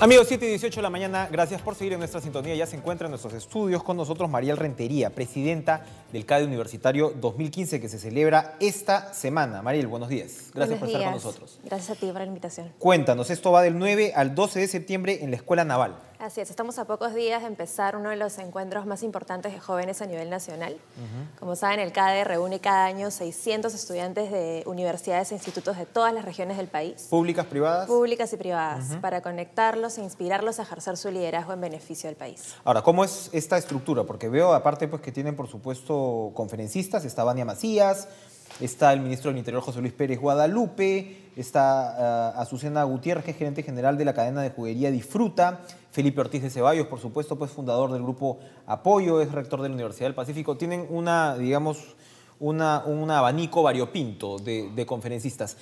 Amigos, 7 y 18 de la mañana, gracias por seguir en nuestra sintonía. Ya se encuentra en nuestros estudios con nosotros Mariel Rentería, presidenta del CADE Universitario 2015, que se celebra esta semana. Mariel, buenos días. Gracias por estar con nosotros. Gracias a ti por la invitación. Cuéntanos, esto va del 9 al 12 de septiembre en la Escuela Naval. Así es, estamos a pocos días de empezar uno de los encuentros más importantes de jóvenes a nivel nacional. Como saben, el CADE reúne cada año 600 estudiantes de universidades e institutos de todas las regiones del país. ¿Públicas, privadas? Públicas y privadas, para conectarlos e inspirarlos a ejercer su liderazgo en beneficio del país. Ahora, ¿cómo es esta estructura? Porque veo, aparte, pues que tienen, por supuesto, conferencistas, está Vania Macías, está el ministro del Interior José Luis Pérez Guadalupe, está eh, Azucena Gutiérrez, que es gerente general de la cadena de juguería Disfruta, Felipe Ortiz de Ceballos, por supuesto, pues fundador del grupo Apoyo, es rector de la Universidad del Pacífico. Tienen una, digamos, una, un abanico variopinto de, conferencistas.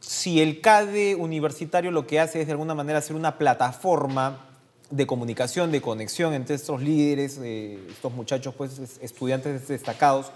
Si el CADE universitario lo que hace es de alguna manera hacer una plataforma de comunicación, de conexión entre estos líderes, eh, estos muchachos, pues estudiantes destacados.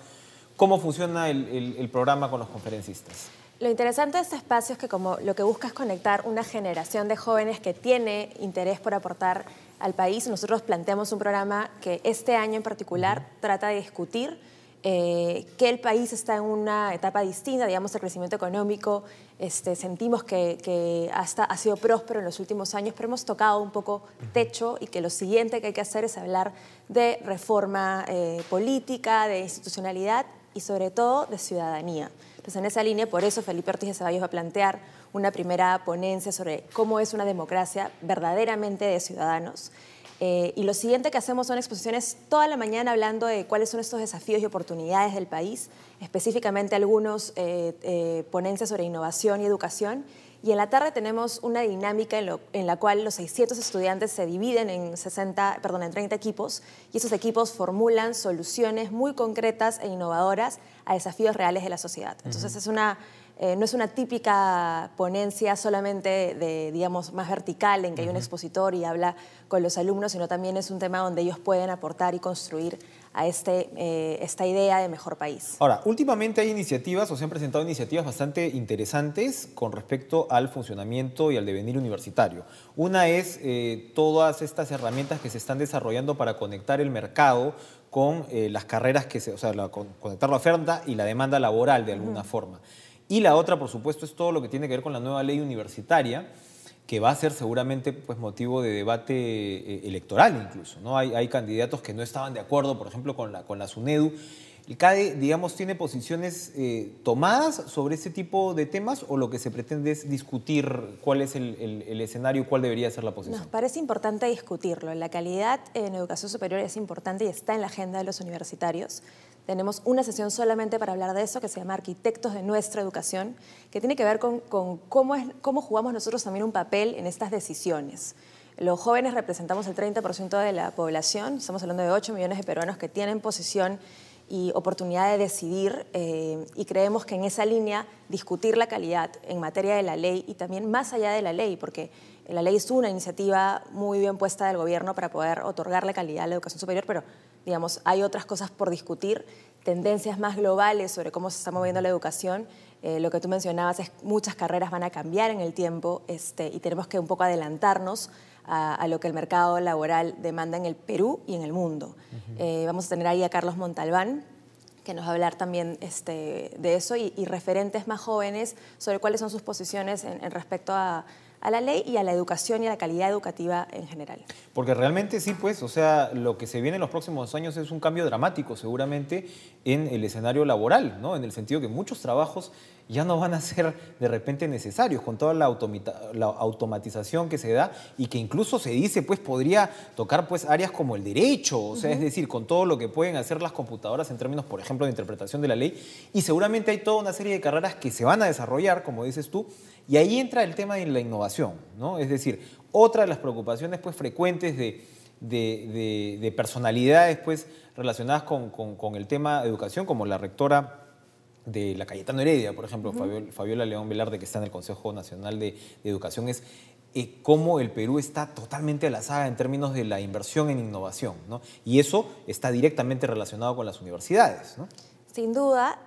¿Cómo funciona el programa con los conferencistas? Lo interesante de este espacio es que como lo que busca es conectar una generación de jóvenes que tiene interés por aportar al país, nosotros planteamos un programa que este año en particular trata de discutir eh, que el país está en una etapa distinta, digamos, el crecimiento económico, este, sentimos que, ha sido próspero en los últimos años, pero hemos tocado un poco techo y que lo siguiente que hay que hacer es hablar de reforma eh, política, de institucionalidad y sobre todo de ciudadanía. Entonces, pues en esa línea, por eso Felipe Ortiz de Ceballos va a plantear una primera ponencia sobre cómo es una democracia verdaderamente de ciudadanos. Eh, y lo siguiente que hacemos son exposiciones toda la mañana hablando de cuáles son estos desafíos y oportunidades del país, específicamente algunos eh, eh, ponencias sobre innovación y educación y en la tarde tenemos una dinámica en, la cual los 600 estudiantes se dividen en, 60, perdón, en 30 equipos y esos equipos formulan soluciones muy concretas e innovadoras a desafíos reales de la sociedad. Entonces es una, eh, no es una típica ponencia solamente de, digamos, más vertical en que hay un expositor y habla con los alumnos, sino también es un tema donde ellos pueden aportar y construir a este, eh, esta idea de mejor país. Ahora, últimamente hay iniciativas o se han presentado iniciativas bastante interesantes con respecto al funcionamiento y al devenir universitario. Una es eh, todas estas herramientas que se están desarrollando para conectar el mercado con eh, las carreras que se, o sea, conectar la oferta y la demanda laboral de alguna forma. Y la otra, por supuesto, es todo lo que tiene que ver con la nueva ley universitaria que va a ser seguramente pues, motivo de debate eh, electoral incluso. ¿no? Hay, candidatos que no estaban de acuerdo, por ejemplo, con la, con la SUNEDU. ¿El CADE, digamos, tiene posiciones eh, tomadas sobre ese tipo de temas o lo que se pretende es discutir cuál es el, el escenario, cuál debería ser la posición? Nos parece importante discutirlo. La calidad en educación superior es importante y está en la agenda de los universitarios. Tenemos una sesión solamente para hablar de eso, que se llama Arquitectos de nuestra educación, que tiene que ver con, cómo, es, cómo jugamos nosotros también un papel en estas decisiones. Los jóvenes representamos el 30% de la población, estamos hablando de 8 millones de peruanos que tienen posición y oportunidad de decidir eh, y creemos que en esa línea discutir la calidad en materia de la ley y también más allá de la ley, porque la ley es una iniciativa muy bien puesta del gobierno para poder otorgar la calidad a la educación superior, pero digamos, hay otras cosas por discutir, tendencias más globales sobre cómo se está moviendo la educación. Eh, lo que tú mencionabas es muchas carreras van a cambiar en el tiempo este, y tenemos que un poco adelantarnos a, lo que el mercado laboral demanda en el Perú y en el mundo. Eh, vamos a tener ahí a Carlos Montalbán, que nos va a hablar también este, de eso y, referentes más jóvenes sobre cuáles son sus posiciones en respecto a, a la ley y a la educación y a la calidad educativa en general. Porque realmente sí, pues, o sea, lo que se viene en los próximos años es un cambio dramático seguramente en el escenario laboral, ¿no? En el sentido que muchos trabajos ya no van a ser de repente necesarios con toda la, automatización que se da y que incluso se dice, pues, podría tocar pues áreas como el derecho, o sea, es decir, con todo lo que pueden hacer las computadoras en términos, por ejemplo, de interpretación de la ley y seguramente hay toda una serie de carreras que se van a desarrollar, como dices tú, y ahí entra el tema de la innovación ¿no? Es decir, otra de las preocupaciones pues, frecuentes de, personalidades pues, relacionadas con, el tema de educación, como la rectora de la Cayetano Heredia, por ejemplo, Fabiola, León Velarde, que está en el Consejo Nacional de, Educación, es eh, cómo el Perú está totalmente a la saga en términos de la inversión en innovación, Y eso está directamente relacionado con las universidades, sin duda,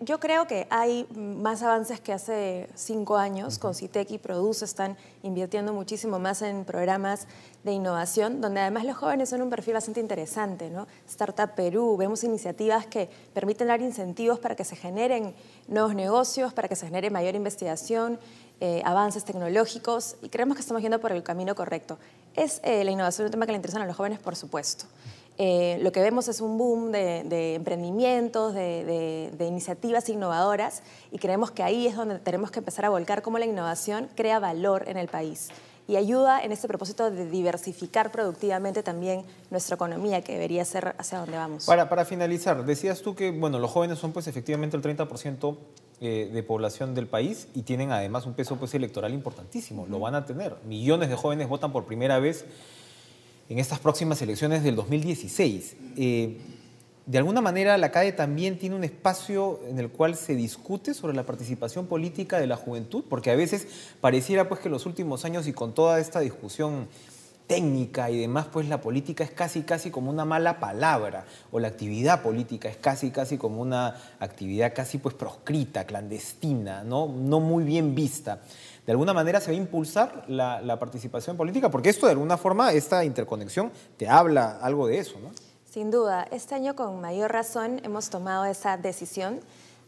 yo creo que hay más avances que hace cinco años. Con CITEC y Produce están invirtiendo muchísimo más en programas de innovación, donde además los jóvenes son un perfil bastante interesante. ¿no? Startup Perú, vemos iniciativas que permiten dar incentivos para que se generen nuevos negocios, para que se genere mayor investigación, eh, avances tecnológicos, y creemos que estamos yendo por el camino correcto. ¿Es eh, la innovación un tema que le interesa a los jóvenes? Por supuesto. Eh, lo que vemos es un boom de, emprendimientos, de, iniciativas innovadoras y creemos que ahí es donde tenemos que empezar a volcar cómo la innovación crea valor en el país y ayuda en este propósito de diversificar productivamente también nuestra economía, que debería ser hacia donde vamos. Para, finalizar, decías tú que bueno, los jóvenes son pues efectivamente el 30% eh, de población del país y tienen además un peso pues, electoral importantísimo, lo van a tener. Millones de jóvenes votan por primera vez en estas próximas elecciones del 2016. Eh, de alguna manera, la CADE también tiene un espacio en el cual se discute sobre la participación política de la juventud, porque a veces pareciera pues, que los últimos años y con toda esta discusión técnica y demás, pues la política es casi, casi como una mala palabra, o la actividad política es casi, casi como una actividad casi pues proscrita, clandestina, no, no muy bien vista. De alguna manera se va a impulsar la, participación política, porque esto de alguna forma, esta interconexión, te habla algo de eso, ¿no? Sin duda, este año con mayor razón hemos tomado esa decisión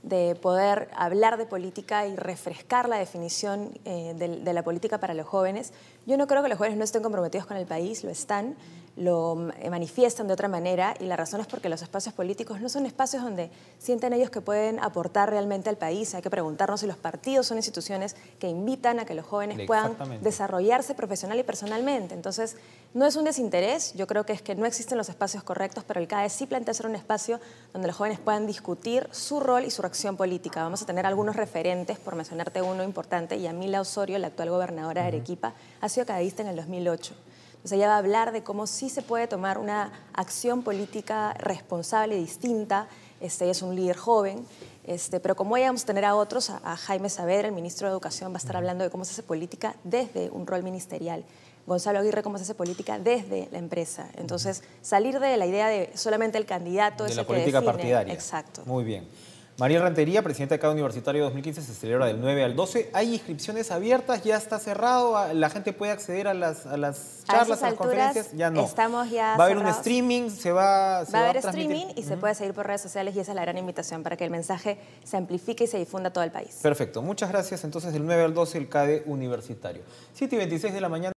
de poder hablar de política y refrescar la definición eh, de, la política para los jóvenes, yo no creo que los jóvenes no estén comprometidos con el país, lo están, lo mm, eh, manifiestan de otra manera y la razón es porque los espacios políticos no son espacios donde sienten ellos que pueden aportar realmente al país. Hay que preguntarnos si los partidos son instituciones que invitan a que los jóvenes puedan desarrollarse profesional y personalmente. Entonces, no es un desinterés, yo creo que es que no existen los espacios correctos, pero el CAE sí plantea ser un espacio donde los jóvenes puedan discutir su rol y su reacción política. Vamos a tener algunos referentes, por mencionarte uno importante, y Amila Osorio, la actual gobernadora de Arequipa, ha que en el 2008. Entonces ella va a hablar de cómo sí se puede tomar una acción política responsable, distinta. Este, ella es un líder joven. Este, pero como ella vamos a tener a otros, a, Jaime Saavedra, el ministro de Educación, va a estar hablando de cómo se hace política desde un rol ministerial. Gonzalo Aguirre cómo se hace política desde la empresa. Entonces, salir de la idea de solamente el candidato de es la política partidaria. Exacto. Muy bien. María Rentería, presidenta de cada universitario 2015, se celebra del 9 al 12. Hay inscripciones abiertas, ya está cerrado, ah, la gente puede acceder a las, charlas, a, las conferencias, ya no. Estamos ya va a haber un streaming, se va, se va, a haber streaming y se puede seguir por redes sociales y esa es la gran invitación para que el mensaje se amplifique y se difunda a todo el país. Perfecto, muchas gracias. Entonces, del 9 al 12, el CADE Universitario. 7 y 26 de la mañana.